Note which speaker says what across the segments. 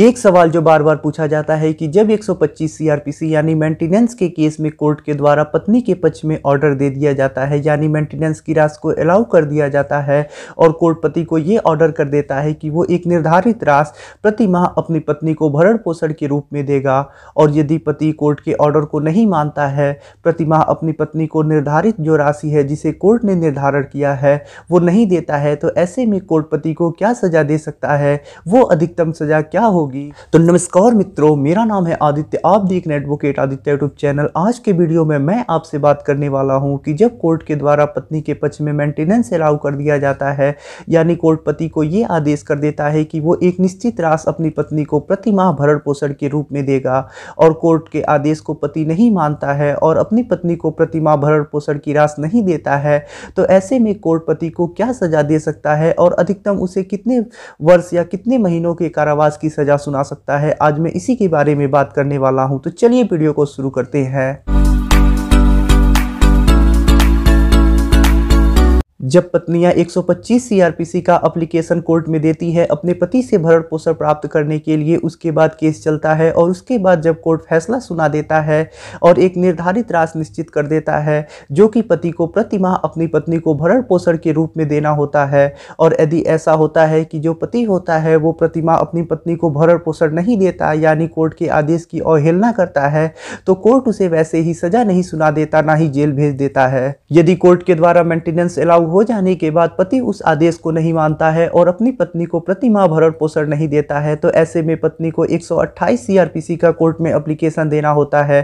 Speaker 1: एक सवाल जो बार बार पूछा जाता है कि जब 125 सीआरपीसी यानी मेंटेनेंस के केस में कोर्ट के द्वारा पत्नी के पक्ष में ऑर्डर दे दिया जाता है यानी मेंटेनेंस की राशि को अलाउ कर दिया जाता है और कोर्ट पति को ये ऑर्डर कर देता है कि वो एक निर्धारित राशि प्रति माह अपनी पत्नी को भरण पोषण के रूप में देगा और यदि पति कोर्ट के ऑर्डर को नहीं मानता है प्रति माह अपनी पत्नी को निर्धारित जो राशि है जिसे कोर्ट ने निर्धारण किया है वो नहीं देता है तो ऐसे में कोर्ट पति को क्या सज़ा दे सकता है वो अधिकतम सज़ा क्या हो होगी तो नमस्कार मित्रों मेरा नाम है आदित्य आप देख रहे एडवोकेट आदित्य यूट्यूब चैनल आज के वीडियो में मैं आपसे बात करने वाला हूँ कि जब कोर्ट के द्वारा पत्नी के पक्ष में मेंटेनेंस अलाउ कर दिया जाता है यानी कोर्ट पति को ये आदेश कर देता है कि वो एक निश्चित राशि अपनी पत्नी को प्रतिमाह भरण पोषण के रूप में देगा और कोर्ट के आदेश को पति नहीं मानता है और अपनी पत्नी को प्रतिमाह भरण पोषण की राशि नहीं देता है तो ऐसे में कोर्ट पति को क्या सजा दे सकता है और अधिकतम उसे कितने वर्ष या कितने महीनों के कारावास की सजा सुना सकता है आज मैं इसी के बारे में बात करने वाला हूँ तो चलिए वीडियो को शुरू करते हैं जब पत्नियां 125 सीआरपीसी का अप्लीकेशन कोर्ट में देती है अपने पति से भरण पोषण प्राप्त करने के लिए उसके बाद केस चलता है और उसके बाद जब कोर्ट फैसला सुना देता है और एक निर्धारित राशि निश्चित कर देता है जो कि पति को प्रतिमाह अपनी पत्नी को भरण पोषण के रूप में देना होता है और यदि ऐसा होता है कि जो पति होता है वो प्रतिमा अपनी पत्नी को भरण पोषण नहीं देता यानी कोर्ट के आदेश की अवहेलना करता है तो कोर्ट उसे वैसे ही सजा नहीं सुना देता ना ही जेल भेज देता है यदि कोर्ट के द्वारा मेंटेनेंस अलाउ हो जाने के बाद पति उस आदेश को नहीं मानता है और अपनी पत्नी को प्रतिमा भरण पोषण नहीं देता है तो ऐसे में पत्नी को 128 सीआरपीसी का कोर्ट में अप्लीकेशन देना होता है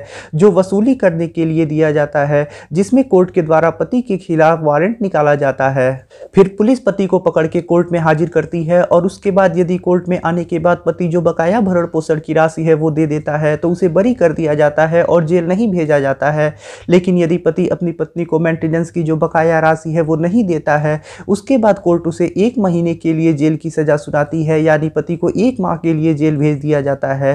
Speaker 1: जो वसूली करने के लिए दिया जाता है जिसमें कोर्ट के द्वारा पति के खिलाफ वारंट निकाला जाता है फिर पुलिस पति को पकड़ के कोर्ट में हाजिर करती है और उसके बाद यदि कोर्ट में आने के बाद पति जो बकाया भरण पोषण की राशि है वो दे देता है तो उसे बरी कर दिया जाता है और जेल नहीं भेजा जाता है लेकिन यदि पति अपनी पत्नी को मेंटेनेंस की जो बकाया राशि है वो नहीं नहीं देता है उसके बाद कोर्ट उसे एक महीने के लिए जेल की सज़ा सुनाती है यानी पति को एक माह के लिए जेल भेज दिया जाता है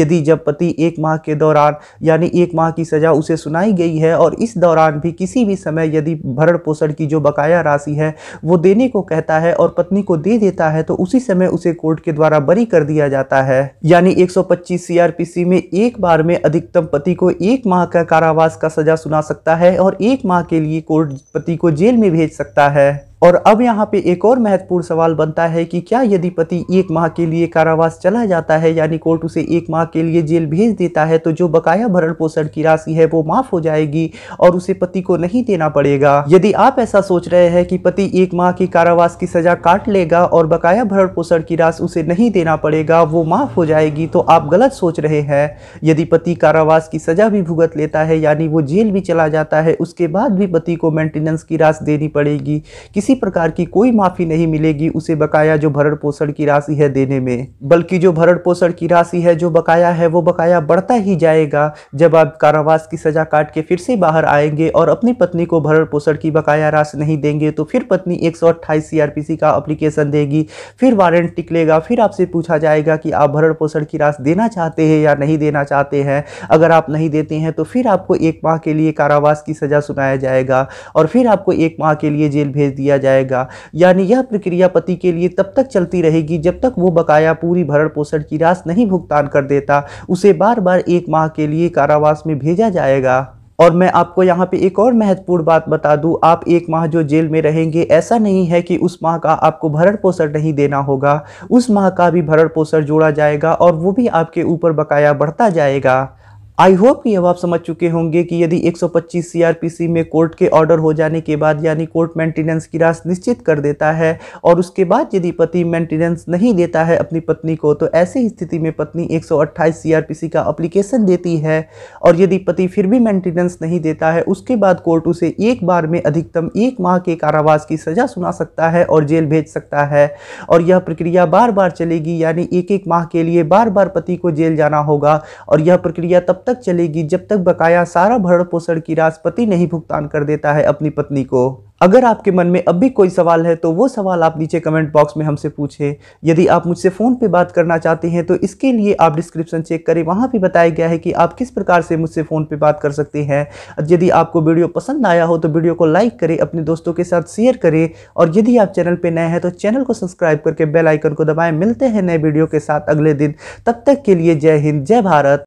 Speaker 1: यदि जब पति एक माह के दौरान यानी एक माह की सज़ा उसे सुनाई गई है और इस दौरान भी किसी भी समय यदि भरण पोषण की जो बकाया राशि है वो देने को कहता है और पत्नी को दे देता है तो उसी समय उसे कोर्ट के द्वारा बरी कर दिया जाता है यानी 125 सीआरपीसी में एक बार में अधिकतम पति को एक माह का कारावास का सजा सुना सकता है और एक माह के लिए कोर्ट पति को जेल में भेज सकता सकता है और अब यहाँ पे एक और महत्वपूर्ण सवाल बनता है कि क्या यदि पति एक माह के लिए कारावास चला जाता है यानी कोर्ट उसे एक माह के लिए जेल भेज देता है तो जो बकाया भरण पोषण की राशि है वो माफ हो जाएगी और उसे पति को नहीं देना पड़ेगा यदि आप ऐसा सोच रहे हैं कि पति एक माह की कारावास की सजा काट लेगा और बकाया भरण पोषण की राशि उसे नहीं देना पड़ेगा वो माफ हो जाएगी तो आप गलत सोच रहे हैं यदि पति कारावास की सजा भी भुगत लेता है यानी वो जेल भी चला जाता है उसके बाद भी पति को मेंटेनेंस की राशि देनी पड़ेगी किस किसी प्रकार की कोई माफ़ी नहीं मिलेगी उसे बकाया जो भरण पोषण की राशि है देने में बल्कि जो भरण पोषण की राशि है जो बकाया है वो बकाया बढ़ता ही जाएगा जब आप कारावास की सज़ा काट के फिर से बाहर आएंगे और अपनी पत्नी को भरण पोषण की बकाया राशि नहीं देंगे तो फिर पत्नी एक सौ का अप्लीकेशन देगी फिर वारंट टिकलेगा फिर आपसे पूछा जाएगा कि आप भरण पोषण की राशि देना चाहते हैं या नहीं देना चाहते हैं अगर आप नहीं देते हैं तो फिर आपको एक माह के लिए कारावास की सज़ा सुनाया जाएगा और फिर आपको एक माह के लिए जेल भेज दिया दिया जाएगा यानी यह प्रक्रिया पति के लिए तब तक चलती रहेगी जब तक वो बकाया पूरी भरण पोषण की राशि नहीं भुगतान कर देता उसे बार बार एक माह के लिए कारावास में भेजा जाएगा और मैं आपको यहाँ पे एक और महत्वपूर्ण बात बता दूँ आप एक माह जो जेल में रहेंगे ऐसा नहीं है कि उस माह का आपको भरण पोषण नहीं देना होगा उस माह का भी भरण पोषण जोड़ा जाएगा और वो भी आपके ऊपर बकाया बढ़ता जाएगा आई होप कि अब आप समझ चुके होंगे कि यदि 125 सीआरपीसी में कोर्ट के ऑर्डर हो जाने के बाद यानी कोर्ट मेंटेनेंस की राशि निश्चित कर देता है और उसके बाद यदि पति मेंटेनेंस नहीं देता है अपनी पत्नी को तो ऐसी ही स्थिति में पत्नी 128 सीआरपीसी का अप्लीकेशन देती है और यदि पति फिर भी मेंटेनेंस नहीं देता है उसके बाद कोर्ट उसे एक बार में अधिकतम एक माह के कारावास की सज़ा सुना सकता है और जेल भेज सकता है और यह प्रक्रिया बार बार चलेगी यानी एक एक माह के लिए बार बार पति को जेल जाना होगा और यह प्रक्रिया तब तक चलेगी जब तक बकाया सारा भरण पोषण की राशि पति नहीं भुगतान कर देता है अपनी पत्नी को अगर आपके मन में अब भी कोई सवाल है तो वो सवाल आप नीचे कमेंट बॉक्स में हमसे पूछें यदि आप मुझसे फ़ोन पे बात करना चाहते हैं तो इसके लिए आप डिस्क्रिप्शन चेक करें वहाँ भी बताया गया है कि आप किस प्रकार से मुझसे फ़ोन पे बात कर सकते हैं यदि आपको वीडियो पसंद आया हो तो वीडियो को लाइक करें अपने दोस्तों के साथ शेयर करें और यदि आप चैनल पर नए हैं तो चैनल को सब्सक्राइब करके बेलाइकन को दबाएँ मिलते हैं नए वीडियो के साथ अगले दिन तब तक के लिए जय हिंद जय भारत